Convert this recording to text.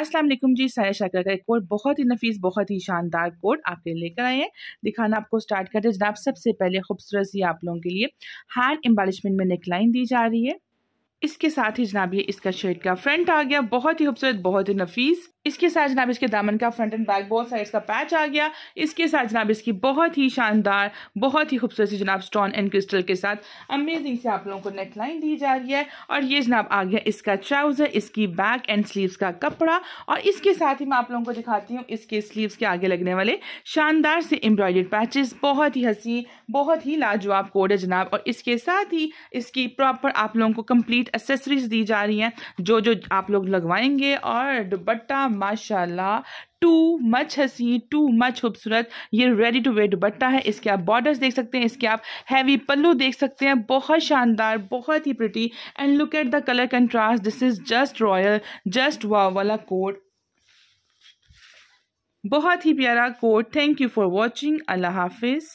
असलम जी साय शाकर का एक और बहुत ही नफीस बहुत ही शानदार कोड आपके लिए लेकर आए हैं दिखाना आपको स्टार्ट करते जनाब सबसे पहले खूबसूरत सी आप लोगों के लिए हैंड एम्बालिशमेंट में नेकलाइन दी जा रही है इसके साथ ही जनाब ये इसका शर्ट का फ्रंट आ गया बहुत ही खूबसूरत बहुत ही नफीस इसके साथ जनाब इसके दामन का फ्रंट एंड बैक बहुत साइड का पैच आ गया इसके साथ जनाब इसकी बहुत ही शानदार बहुत ही खूबसूरत सी जनाब स्टोन एंड क्रिस्टल के साथ अमेजिंग से आप लोगों को नेक लाइन दी जा रही है और ये जनाब आ गया इसका ट्राउज़र इसकी बैक एंड स्लीव्स का कपड़ा और इसके साथ ही मैं आप लोगों को दिखाती हूँ इसके स्लीवस के आगे लगने वाले शानदार से एम्ब्रॉयड पैचेस बहुत ही हंसी बहुत ही लाजवाब कोड है जनाब और इसके साथ ही इसकी प्रॉपर आप लोगों को कम्प्लीट एसेसरीज दी जा रही हैं जो जो आप लोग लगवाएंगे और दुबट्टा माशाल्लाह टू मच हसी टू मच खूबसूरत ये रेडी टू वेयर दुपट्टा है इसके आप बॉर्डर्स देख सकते हैं इसके आप हैवी पल्लू देख सकते हैं बहुत शानदार बहुत ही pretty and look at the colour contrast this is just royal just wow वाला कोट बहुत ही प्यारा coat thank you for watching अल्लाह हाफिज़